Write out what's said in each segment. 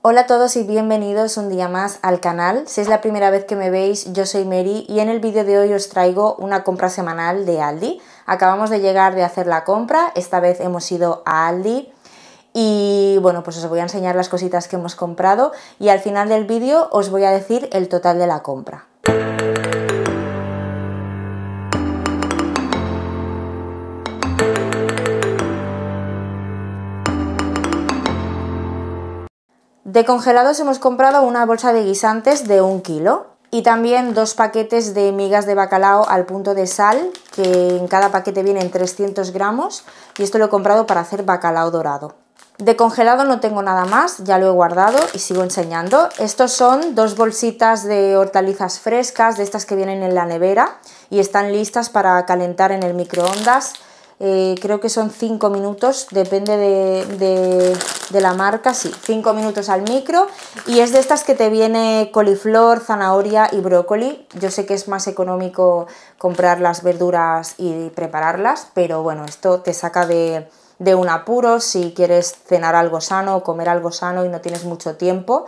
Hola a todos y bienvenidos un día más al canal. Si es la primera vez que me veis, yo soy Mary y en el vídeo de hoy os traigo una compra semanal de Aldi. Acabamos de llegar de hacer la compra, esta vez hemos ido a Aldi y bueno, pues os voy a enseñar las cositas que hemos comprado y al final del vídeo os voy a decir el total de la compra. De congelados hemos comprado una bolsa de guisantes de un kilo y también dos paquetes de migas de bacalao al punto de sal, que en cada paquete vienen 300 gramos y esto lo he comprado para hacer bacalao dorado. De congelado no tengo nada más, ya lo he guardado y sigo enseñando. Estos son dos bolsitas de hortalizas frescas, de estas que vienen en la nevera y están listas para calentar en el microondas eh, creo que son 5 minutos, depende de, la marca, sí, 5 minutos al micro y es de estas que te viene coliflor, zanahoria y brócoli. Yo sé que es más económico comprar las verduras y prepararlas, pero bueno, esto te saca de, un apuro si quieres cenar algo sano, comer algo sano y no tienes mucho tiempo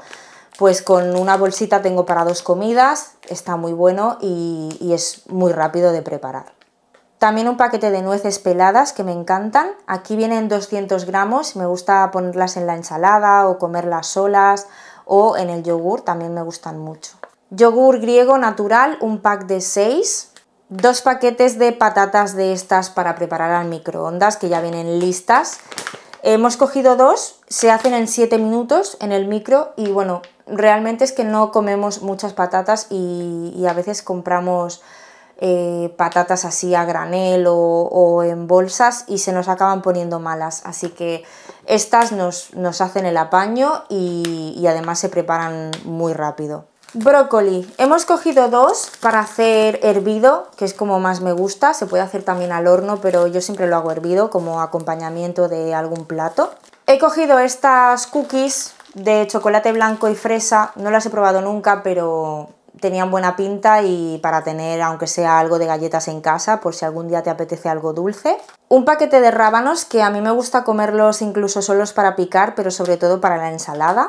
pues con una bolsita tengo para dos comidas, está muy bueno y es muy rápido de preparar. También un paquete de nueces peladas que me encantan. Aquí vienen 200 gramos, me gusta ponerlas en la ensalada o comerlas solas o en el yogur, también me gustan mucho. Yogur griego natural, un pack de 6. Dos paquetes de patatas de estas para preparar al microondas, que ya vienen listas. Hemos cogido dos, se hacen en 7 minutos en el micro y bueno, realmente es que no comemos muchas patatas y, y a veces compramos eh, patatas así a granel o, en bolsas y se nos acaban poniendo malas. Así que estas nos, nos hacen el apaño y, y además se preparan muy rápido. Brócoli. Hemos cogido dos para hacer hervido, que es como más me gusta. Se puede hacer también al horno, pero yo siempre lo hago hervido como acompañamiento de algún plato. He cogido estas cookies de chocolate blanco y fresa. No las he probado nunca, pero tenían buena pinta y para tener aunque sea algo de galletas en casa por si algún día te apetece algo dulce. Un paquete de rábanos que a mí me gusta comerlos incluso solos para picar pero sobre todo para la ensalada.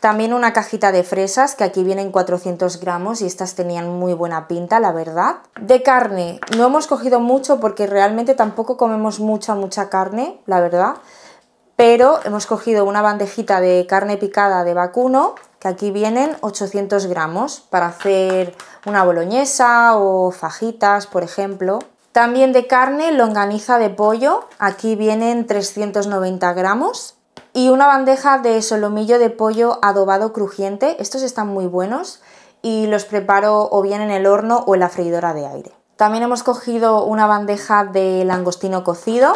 También una cajita de fresas, que aquí vienen 400 gramos y estas tenían muy buena pinta, la verdad. De carne, no hemos cogido mucho porque realmente tampoco comemos mucha, mucha carne, la verdad. Pero hemos cogido una bandejita de carne picada de vacuno, que aquí vienen 800 gramos para hacer una boloñesa o fajitas, por ejemplo. También de carne, longaniza de pollo, aquí vienen 390 gramos. Y una bandeja de solomillo de pollo adobado crujiente, estos están muy buenos y los preparo o bien en el horno o en la freidora de aire. También hemos cogido una bandeja de langostino cocido,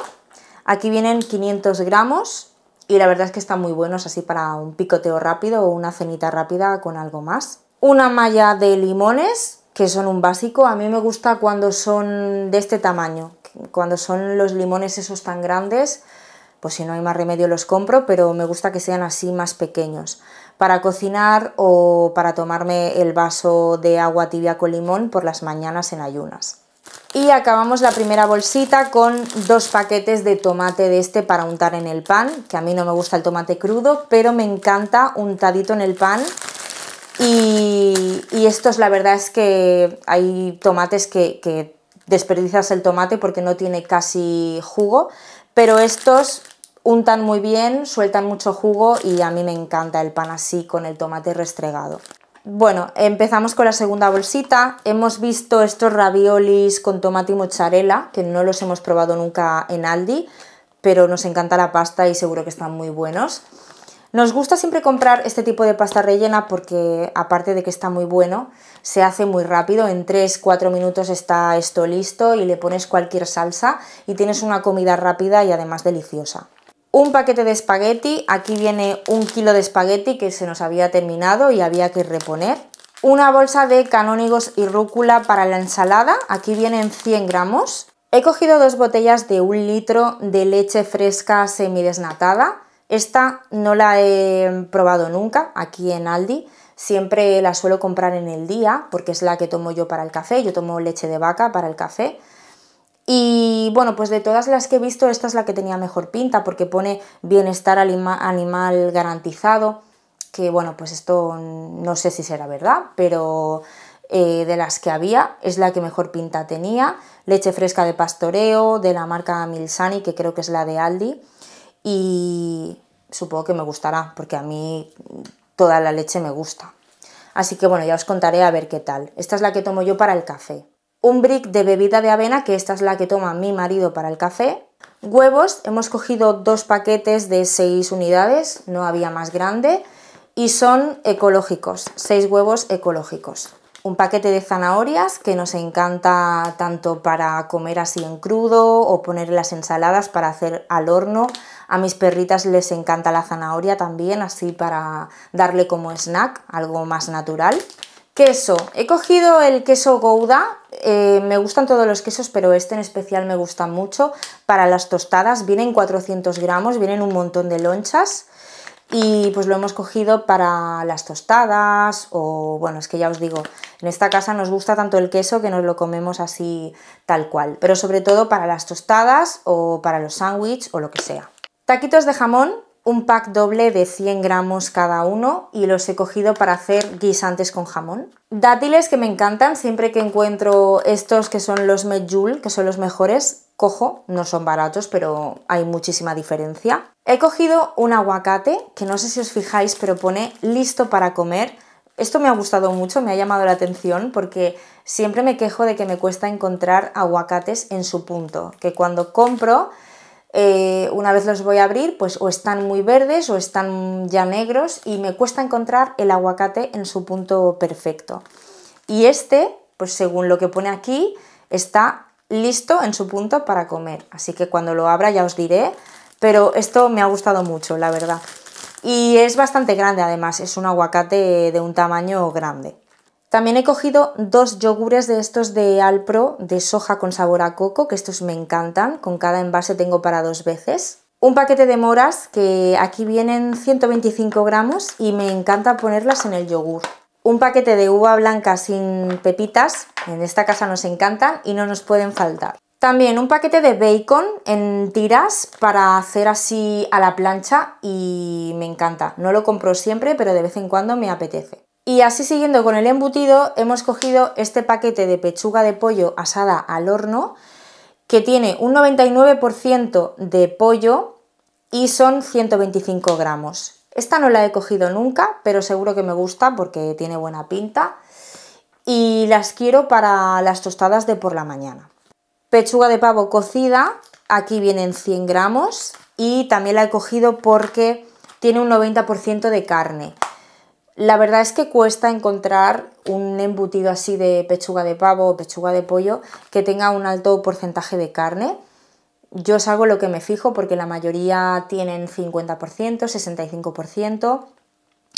aquí vienen 500 gramos y la verdad es que están muy buenos así para un picoteo rápido o una cenita rápida con algo más. Una malla de limones, que son un básico, a mí me gusta cuando son de este tamaño, cuando son los limones esos tan grandes, pues si no hay más remedio los compro, pero me gusta que sean así más pequeños. Para cocinar o para tomarme el vaso de agua tibia con limón por las mañanas en ayunas. Y acabamos la primera bolsita con dos paquetes de tomate de este para untar en el pan, que a mí no me gusta el tomate crudo, pero me encanta untadito en el pan. Y, y estos la verdad es que hay tomates que, que desperdicias el tomate porque no tiene casi jugo, pero estos untan muy bien, sueltan mucho jugo y a mí me encanta el pan así con el tomate restregado. Bueno, empezamos con la segunda bolsita. Hemos visto estos raviolis con tomate y mozzarella, que no los hemos probado nunca en Aldi, pero nos encanta la pasta y seguro que están muy buenos. Nos gusta siempre comprar este tipo de pasta rellena porque aparte de que está muy bueno, se hace muy rápido, en 3-4 minutos está esto listo y le pones cualquier salsa y tienes una comida rápida y además deliciosa un paquete de espagueti, aquí viene un kilo de espagueti que se nos había terminado y había que reponer. Una bolsa de canónigos y rúcula para la ensalada, aquí vienen 100 gramos. He cogido dos botellas de un litro de leche fresca semidesnatada. Esta no la he probado nunca aquí en Aldi, siempre la suelo comprar en el día porque es la que tomo yo para el café, yo tomo leche de vaca para el café. Y bueno, pues de todas las que he visto, esta es la que tenía mejor pinta porque pone bienestar animal garantizado, que bueno, pues esto no sé si será verdad, pero eh, de las que había es la que mejor pinta tenía. Leche fresca de pastoreo de la marca Milsani, que creo que es la de Aldi. Y supongo que me gustará porque a mí toda la leche me gusta. Así que bueno, ya os contaré a ver qué tal. Esta es la que tomo yo para el café un brick de bebida de avena, que esta es la que toma mi marido para el café. Huevos, hemos cogido dos paquetes de seis unidades, no había más grande, y son ecológicos, seis huevos ecológicos. Un paquete de zanahorias que nos encanta tanto para comer así en crudo o poner las ensaladas para hacer al horno. A mis perritas les encanta la zanahoria también, así para darle como snack, algo más natural. Queso. He cogido el queso Gouda. Eh, me gustan todos los quesos, pero este en especial me gusta mucho. Para las tostadas vienen 400 gramos, vienen un montón de lonchas. Y pues lo hemos cogido para las tostadas o, bueno, es que ya os digo, en esta casa nos gusta tanto el queso que nos lo comemos así tal cual. Pero sobre todo para las tostadas o para los sándwiches o lo que sea. Taquitos de jamón, un pack doble de 100 gramos cada uno y los he cogido para hacer guisantes con jamón. Dátiles que me encantan, siempre que encuentro estos que son los medjool, que son los mejores, cojo, no son baratos pero hay muchísima diferencia. He cogido un aguacate, que no sé si os fijáis pero pone listo para comer. Esto me ha gustado mucho, me ha llamado la atención porque siempre me quejo de que me cuesta encontrar aguacates en su punto, que cuando compro eh, una vez los voy a abrir, pues o están muy verdes o están ya negros y me cuesta encontrar el aguacate en su punto perfecto. Y este, pues según lo que pone aquí, está listo en su punto para comer. Así que cuando lo abra ya os diré, pero esto me ha gustado mucho, la verdad. Y es bastante grande además, es un aguacate de un tamaño grande. También he cogido dos yogures de estos de Alpro de soja con sabor a coco, que estos me encantan, con cada envase tengo para dos veces. Un paquete de moras, que aquí vienen 125 gramos y me encanta ponerlas en el yogur. Un paquete de uva blanca sin pepitas, en esta casa nos encantan y no nos pueden faltar. También un paquete de bacon en tiras para hacer así a la plancha y me encanta. No lo compro siempre, pero de vez en cuando me apetece. Y así siguiendo con el embutido, hemos cogido este paquete de pechuga de pollo asada al horno, que tiene un 99% de pollo y son 125 gramos. Esta no la he cogido nunca, pero seguro que me gusta porque tiene buena pinta y las quiero para las tostadas de por la mañana. Pechuga de pavo cocida, aquí vienen 100 gramos y también la he cogido porque tiene un 90% de carne. La verdad es que cuesta encontrar un embutido así de pechuga de pavo o pechuga de pollo que tenga un alto porcentaje de carne. Yo os hago lo que me fijo porque la mayoría tienen 50%, 65%,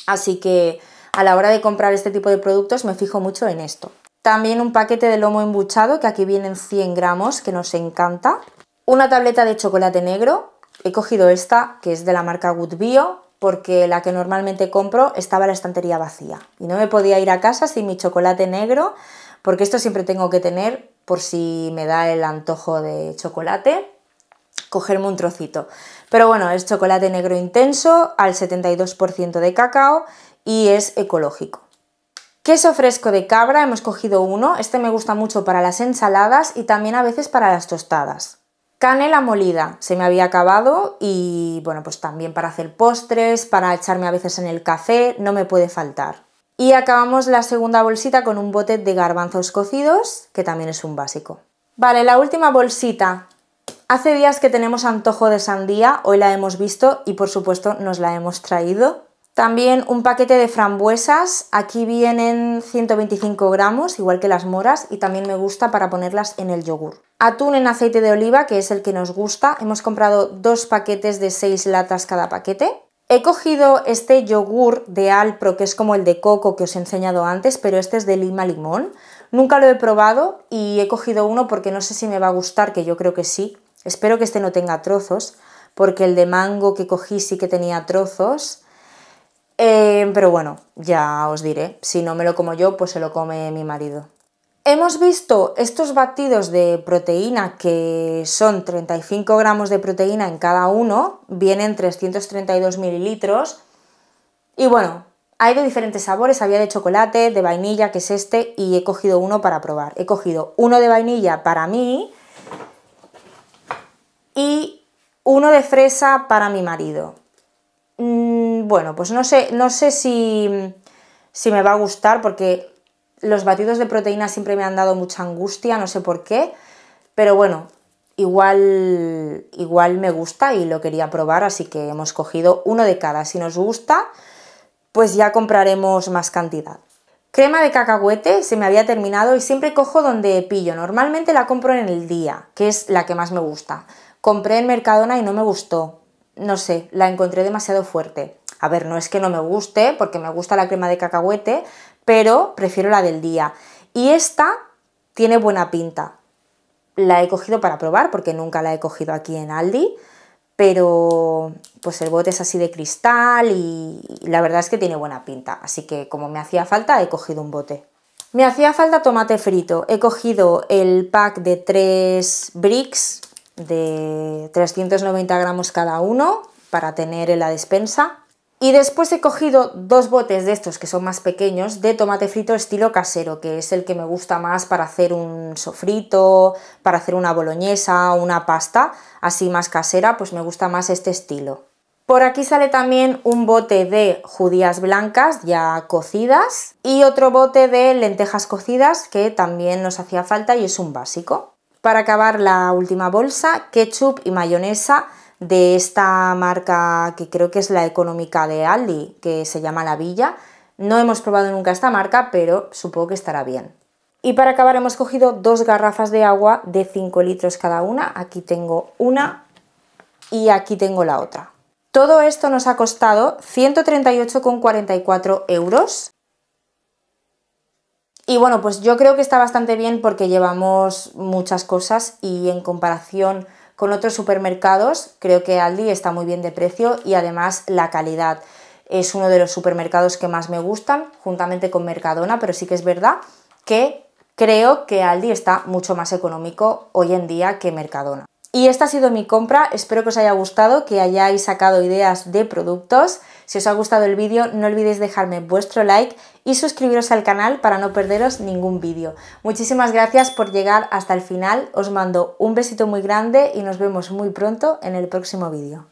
así que a la hora de comprar este tipo de productos me fijo mucho en esto. También un paquete de lomo embuchado, que aquí vienen 100 gramos, que nos encanta. Una tableta de chocolate negro, he cogido esta, que es de la marca Good Bio, porque la que normalmente compro estaba la estantería vacía y no me podía ir a casa sin mi chocolate negro, porque esto siempre tengo que tener por si me da el antojo de chocolate, cogerme un trocito. Pero bueno, es chocolate negro intenso al 72% de cacao y es ecológico. Queso fresco de cabra, hemos cogido uno, este me gusta mucho para las ensaladas y también a veces para las tostadas. Canela molida, se me había acabado y bueno, pues también para hacer postres, para echarme a veces en el café, no me puede faltar. Y acabamos la segunda bolsita con un bote de garbanzos cocidos, que también es un básico. Vale, la última bolsita. Hace días que tenemos antojo de sandía, hoy la hemos visto y por supuesto nos la hemos traído. También un paquete de frambuesas, aquí vienen 125 gramos, igual que las moras, y también me gusta para ponerlas en el yogur. Atún en aceite de oliva, que es el que nos gusta, hemos comprado dos paquetes de 6 latas cada paquete. He cogido este yogur de Alpro, que es como el de coco que os he enseñado antes, pero este es de lima limón. Nunca lo he probado y he cogido uno porque no sé si me va a gustar, que yo creo que sí. Espero que este no tenga trozos, porque el de mango que cogí sí que tenía trozos Em, pero bueno, ya os diré, si no me lo como yo, pues se lo come mi marido. Hemos visto estos batidos de proteína que son 35 gramos de proteína en cada uno, vienen 332 mililitros y bueno, hay de diferentes sabores, había de chocolate, de vainilla, que es este, y he cogido uno para probar. He cogido uno de vainilla para mí y uno de fresa para mi marido bueno, pues no sé, no sé si, me va a gustar porque los batidos de proteína siempre me han dado mucha angustia, no sé por qué, pero bueno, igual, igual me gusta y lo quería probar, así que hemos cogido uno de cada. Si nos gusta, pues ya compraremos más cantidad. Crema de cacahuete se me había terminado y siempre cojo donde pillo. Normalmente la compro en el día, que es la que más me gusta. Compré en Mercadona y no me gustó. No sé, la encontré demasiado fuerte. A ver, no es que no me guste, porque me gusta la crema de cacahuete, pero prefiero la del día. Y esta tiene buena pinta. La he cogido para probar, porque nunca la he cogido aquí en Aldi, pero pues el bote es así de cristal y la verdad es que tiene buena pinta. Así que como me hacía falta, he cogido un bote. Me hacía falta tomate frito. He cogido el pack de tres bricks de 390 gramos cada uno para tener en la despensa. Y después he cogido dos botes de estos que son más pequeños de tomate frito estilo casero, que es el que me gusta más para hacer un sofrito, para hacer una boloñesa, una pasta, así más casera, pues me gusta más este estilo. Por aquí sale también un bote de judías blancas ya cocidas y otro bote de lentejas cocidas que también nos hacía falta y es un básico. Para acabar la última bolsa, ketchup y mayonesa de esta marca que creo que es la económica de Aldi, que se llama La Villa. No hemos probado nunca esta marca, pero supongo que estará bien. Y para acabar hemos cogido dos garrafas de agua de 5 litros cada una. Aquí tengo una y aquí tengo la otra. Todo esto nos ha costado 138,44 euros. Y bueno, pues yo creo que está bastante bien porque llevamos muchas cosas y en comparación con otros supermercados. Creo que Aldi está muy bien de precio y además la calidad. Es uno de los supermercados que más me gustan, juntamente con Mercadona, pero sí que es verdad que creo que Aldi está mucho más económico hoy en día que Mercadona. Y esta ha sido mi compra, espero que os haya gustado, que hayáis sacado ideas de productos. Si os ha gustado el vídeo no olvidéis dejarme vuestro like y suscribiros al canal para no perderos ningún vídeo. Muchísimas gracias por llegar hasta el final, os mando un besito muy grande y nos vemos muy pronto en el próximo vídeo.